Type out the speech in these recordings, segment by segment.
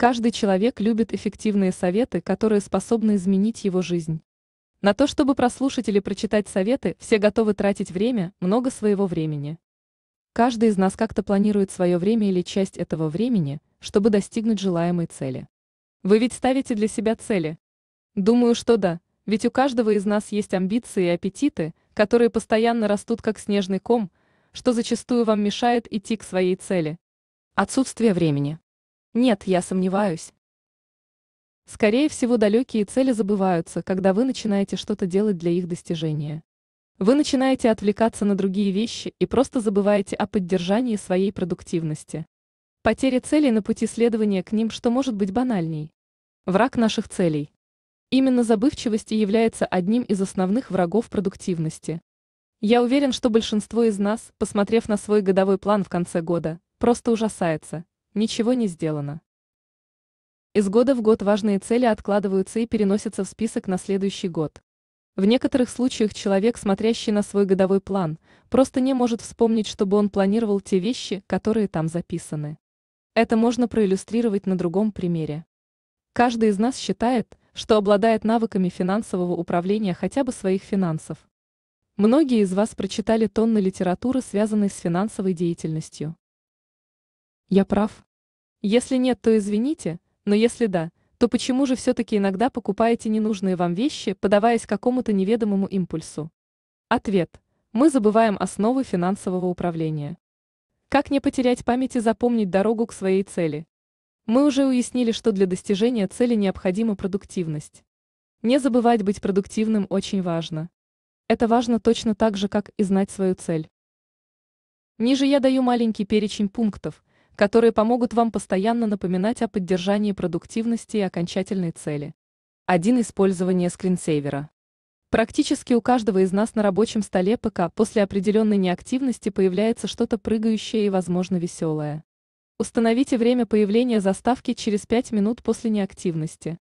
Каждый человек любит эффективные советы, которые способны изменить его жизнь. На то, чтобы прослушать или прочитать советы, все готовы тратить время, много своего времени. Каждый из нас как-то планирует свое время или часть этого времени, чтобы достигнуть желаемой цели. Вы ведь ставите для себя цели? Думаю, что да, ведь у каждого из нас есть амбиции и аппетиты, которые постоянно растут как снежный ком, что зачастую вам мешает идти к своей цели. Отсутствие времени. Нет, я сомневаюсь. Скорее всего, далекие цели забываются, когда вы начинаете что-то делать для их достижения. Вы начинаете отвлекаться на другие вещи и просто забываете о поддержании своей продуктивности. Потеря целей на пути следования к ним, что может быть банальней. Враг наших целей. Именно забывчивость является одним из основных врагов продуктивности. Я уверен, что большинство из нас, посмотрев на свой годовой план в конце года, просто ужасается, Ничего не сделано. Из года в год важные цели откладываются и переносятся в список на следующий год. В некоторых случаях человек, смотрящий на свой годовой план, просто не может вспомнить, чтобы он планировал те вещи, которые там записаны. Это можно проиллюстрировать на другом примере. Каждый из нас считает, что обладает навыками финансового управления хотя бы своих финансов. Многие из вас прочитали тонны литературы, связанной с финансовой деятельностью. Я прав? Если нет, то извините, но если да, то почему же все-таки иногда покупаете ненужные вам вещи, подаваясь какому-то неведомому импульсу? Ответ. Мы забываем основы финансового управления. Как не потерять память и запомнить дорогу к своей цели? Мы уже уяснили, что для достижения цели необходима продуктивность. Не забывать быть продуктивным очень важно. Это важно точно так же, как и знать свою цель. Ниже я даю маленький перечень пунктов, которые помогут вам постоянно напоминать о поддержании продуктивности и окончательной цели. 1. Использование скринсейвера. Практически у каждого из нас на рабочем столе ПК после определенной неактивности появляется что-то прыгающее и, возможно, веселое. Установите время появления заставки через 5 минут после неактивности.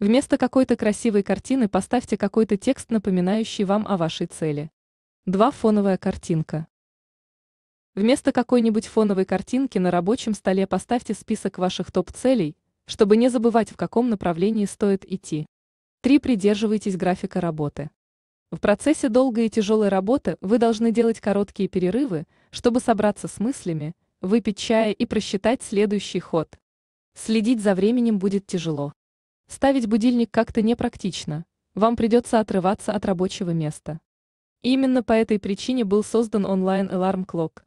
Вместо какой-то красивой картины поставьте какой-то текст, напоминающий вам о вашей цели. Два Фоновая картинка. Вместо какой-нибудь фоновой картинки на рабочем столе поставьте список ваших топ-целей, чтобы не забывать, в каком направлении стоит идти. 3. Придерживайтесь графика работы. В процессе долгой и тяжелой работы вы должны делать короткие перерывы, чтобы собраться с мыслями, выпить чая и просчитать следующий ход. Следить за временем будет тяжело. Ставить будильник как-то непрактично, вам придется отрываться от рабочего места. Именно по этой причине был создан онлайн Alarm Clock,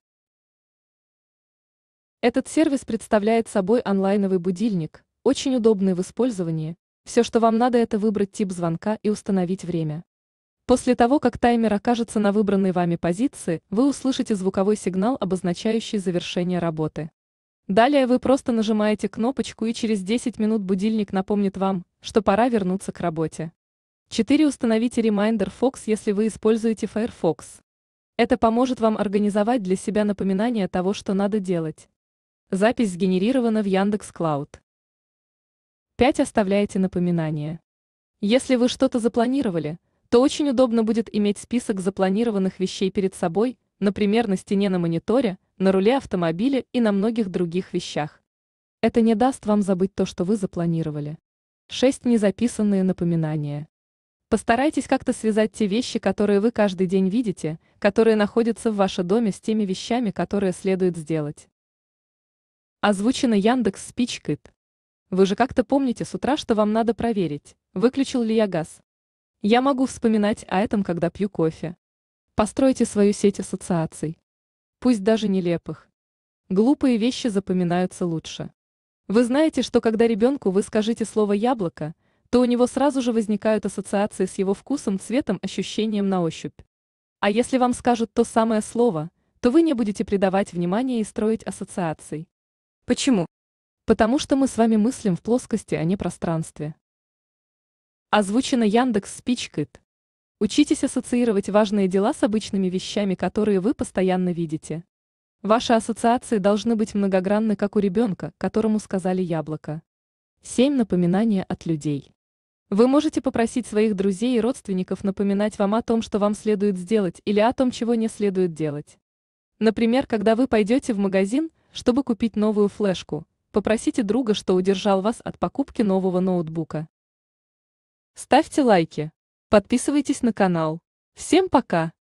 этот сервис представляет собой онлайновый будильник, очень удобный в использовании. Все, что вам надо, это выбрать тип звонка и установить время. После того, как таймер окажется на выбранной вами позиции, вы услышите звуковой сигнал, обозначающий завершение работы. Далее вы просто нажимаете кнопочку и через 10 минут будильник напомнит вам, что пора вернуться к работе. 4. Установите Reminder Fox, если вы используете Firefox. Это поможет вам организовать для себя напоминание того, что надо делать. Запись сгенерирована в Яндекс Клауд. 5. Оставляйте напоминания. Если вы что-то запланировали, то очень удобно будет иметь список запланированных вещей перед собой, например, на стене на мониторе, на руле автомобиля и на многих других вещах. Это не даст вам забыть то, что вы запланировали. 6. Незаписанные напоминания. Постарайтесь как-то связать те вещи, которые вы каждый день видите, которые находятся в вашем доме с теми вещами, которые следует сделать. Озвучено Яндекс Спичкит. Вы же как-то помните с утра, что вам надо проверить, выключил ли я газ. Я могу вспоминать о этом, когда пью кофе. Постройте свою сеть ассоциаций. Пусть даже нелепых. Глупые вещи запоминаются лучше. Вы знаете, что когда ребенку вы скажите слово «яблоко», то у него сразу же возникают ассоциации с его вкусом, цветом, ощущением на ощупь. А если вам скажут то самое слово, то вы не будете придавать внимания и строить ассоциаций. Почему? Потому что мы с вами мыслим в плоскости, а не пространстве. Озвучено Яндекс Спичкит. Учитесь ассоциировать важные дела с обычными вещами, которые вы постоянно видите. Ваши ассоциации должны быть многогранны, как у ребенка, которому сказали яблоко. Семь Напоминания от людей. Вы можете попросить своих друзей и родственников напоминать вам о том, что вам следует сделать или о том, чего не следует делать. Например, когда вы пойдете в магазин, чтобы купить новую флешку, попросите друга, что удержал вас от покупки нового ноутбука. Ставьте лайки. Подписывайтесь на канал. Всем пока!